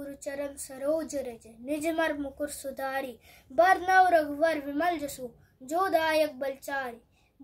गुरुचरण सरोज रज निज मर मुकुर सुधारी बर नव रघुवर विमल जसु जो दायक बलचारी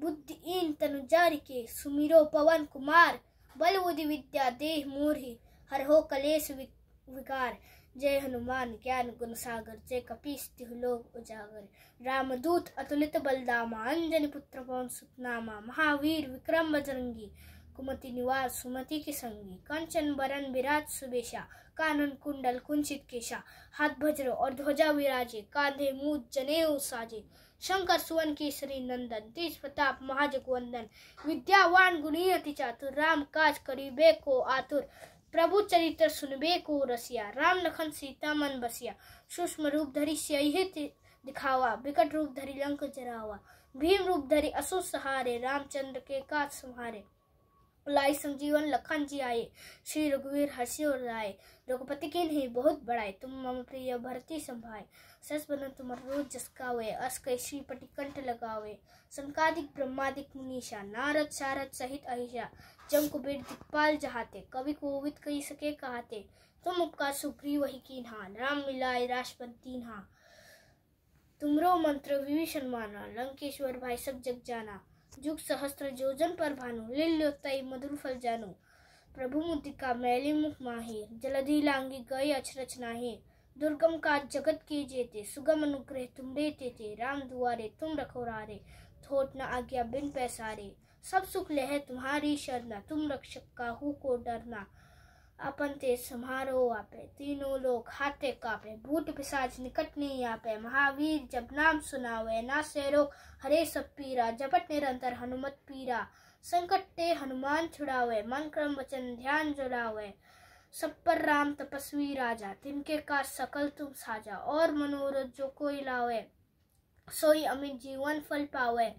बुद्धि तनु जारी के सुमिरो पवन कुमार बल बुद्धि विद्या देह मूर्हि हर हो कलेश विकार जय हनुमान ज्ञान गुण सागर जय कपी लोग उजागर रामदूत अतुलित बलदामा अंजन पुत्र पवन सुतनामा महावीर विक्रम बजरंगी कुमति निवास सुमति की संगी कंचन बरन विराज सुबेशा कानन कुंडल कुंचित केशा हाथ भज्र और ध्वजा विराजे कांधे मूद जने साजे शंकर सुवन की श्री नंदन तेज प्रताप महाजगवंदन विद्यावान गुणी अति चातुर राम काज करीबे को आतुर प्रभु चरित्र सुनबे को रसिया राम लखन सीता मन बसिया सूक्ष्म रूप धरी सही दिखावा विकट रूप धरी लंक जरावा भीम रूप धरी असुर सहारे रामचंद्र के काज संहारे लाई संजीवन लखन जी आए श्री रघुवीर हर्षि और राय रघुपति की नहीं बहुत बड़ाए तुम मम प्रिय भरती संभाए सस बदन तुम रोज जसकावे अस श्री पटिकंठ लगावे संकादिक ब्रह्मादिक मुनीषा नारद शारद सहित अहिषा जम कुबेर दिखपाल जहाते कवि कोविद कही सके कहते तुम उपकार सुग्रीव वही की हाँ राम मिलाए राष्ट्रपति नहा तुमरो मंत्र विभीषण माना लंकेश्वर भाई सब जग जाना जुग सहस्त्र जोजन पर भानु लिल्योतई मधुर फल जानु प्रभु मुदिका मैली मुख माहे जलधि लांगी गई अचरच नाहे दुर्गम का जगत की जेते सुगम अनुग्रह तुम देते थे राम दुआरे तुम रखो रारे थोट न आज्ञा बिन पैसारे सब सुख लह तुम्हारी शरणा तुम रक्षक का हु को डरना अपन ते समारो आपे तीनों लोग हाथे कापे भूत पिशाच निकट नहीं आपे महावीर जब नाम सुनावे ना से रोग हरे सब पीरा जपट निरंतर हनुमत पीरा संकट ते हनुमान छुड़ावे मन क्रम वचन ध्यान जुड़ावे सब पर राम तपस्वी राजा तिनके का सकल तुम साजा और मनोरथ जो कोई लावे सोई अमित जीवन फल पावे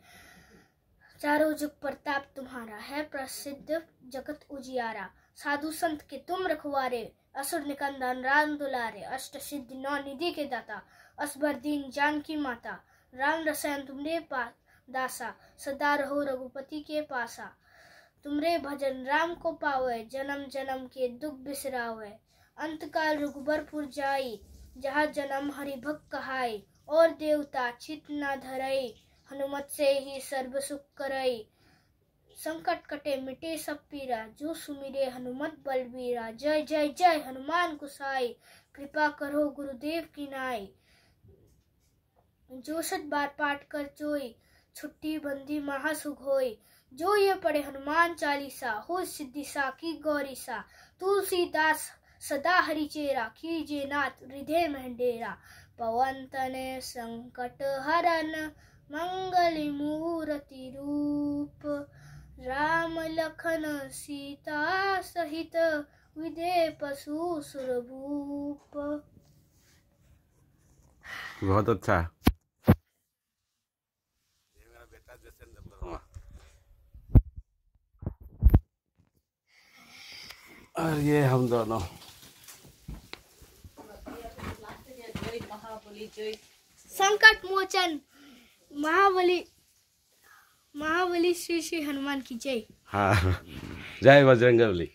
चारों जुग प्रताप तुम्हारा है प्रसिद्ध जगत उजियारा साधु संत के तुम रखवारे असुर निकंदन राम दुलारे अष्ट सिद्धि नौ निधि के दाता असबर दीन जान की माता राम रसायन तुमरे पास दासा सदा रहो रघुपति के पासा तुमरे भजन राम को पावे जन्म जन्म के दुख बिसरावे अंत काल रघुबरपुर जाई जहाँ जन्म हरिभक्त कहाई और देवता चित न धरई हनुमत से ही सर्व सुख करई संकट कटे मिटे सब पीरा जो सुमिरे हनुमत बलबीरा जय जय जय हनुमान कुसाई कृपा करो गुरुदेव की नाई जो सत बार पाठ कर चोई छुट्टी बंदी महासुखोई जो ये पढ़े हनुमान चालीसा हो सिद्धि सा की गौरी सा तुलसीदास सदा हरिचेरा कीजे नाथ हृदय में डेरा पवन तने संकट हरन मंगल मूर्ति रूप राम लखन सीता सहित विदे पशु सुरभूप बहुत अच्छा और ये हम दोनों संकट मोचन महाबली महाबली श्री श्री हनुमान की जय हा जय बजरंगबली